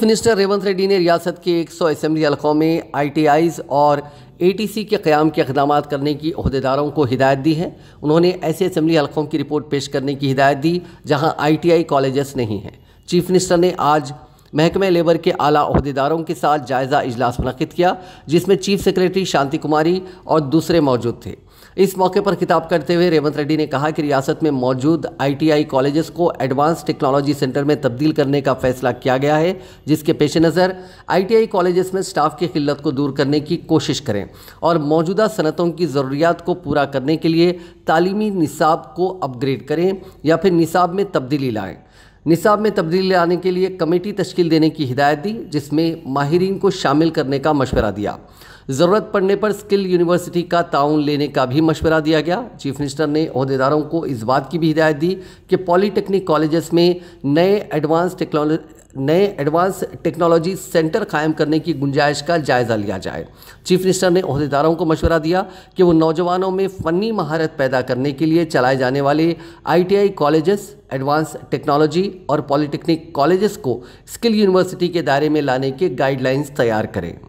chief minister Revanth Reddy ने रियासत के 100 असम्बली हलकों में आईज और एटीसी के क़्याम के इकदाम करने की अहदेदारों को हिदायत दी है उन्होंने ऐसे असम्बली हलकों की रिपोर्ट पेश करने की हिदायत दी जहां आईटीआई कॉलेजेस नहीं हैं चीफ मिनिस्टर ने आज महकमे लेबर के आला अहदेदारों के साथ जायज़ा इजलास मनद किया जिसमें चीफ सेक्रेटरी शांति कुमारी और दूसरे मौजूद थे इस मौके पर खिताब करते हुए रेवंत रेड्डी ने कहा कि रियासत में मौजूद आईटीआई कॉलेजेस को एडवांस टेक्नोलॉजी सेंटर में तब्दील करने का फैसला किया गया है जिसके पेश नज़र आईटीआई कॉलेजेस में स्टाफ की किल्लत को दूर करने की कोशिश करें और मौजूदा सनतों की ज़रूरियात को पूरा करने के लिए तालीमी निसाब को अपग्रेड करें या फिर निसाब में तब्दीली लाएँ निसाब में तब्दीली लाने के लिए कमेटी तश्कील देने की हिदायत दी जिसमें माहरीन को शामिल करने का मशवरा दिया ज़रूरत पड़ने पर स्किल यूनिवर्सिटी का ताउन लेने का भी मशवरा दिया गया चीफ मिनिस्टर ने अहदेदारों को इस बात की भी हिदायत दी कि पॉलीटेक्निक कॉलेजेस में नए एडवांस टेक्नोलॉ नए एडवांस टेक्नोलॉजी सेंटर कायम करने की गुंजाइश का जायज़ा लिया जाए चीफ मिनिस्टर ने अहदेदारों को मशवरा दिया कि वो नौजवानों में फ़नी महारत पैदा करने के लिए चलाए जाने वाले आईटीआई कॉलेजेस एडवांस टेक्नोलॉजी और पॉलिटेक्निक कॉलेजेस को स्किल यूनिवर्सिटी के दायरे में लाने के गाइडलाइंस तैयार करें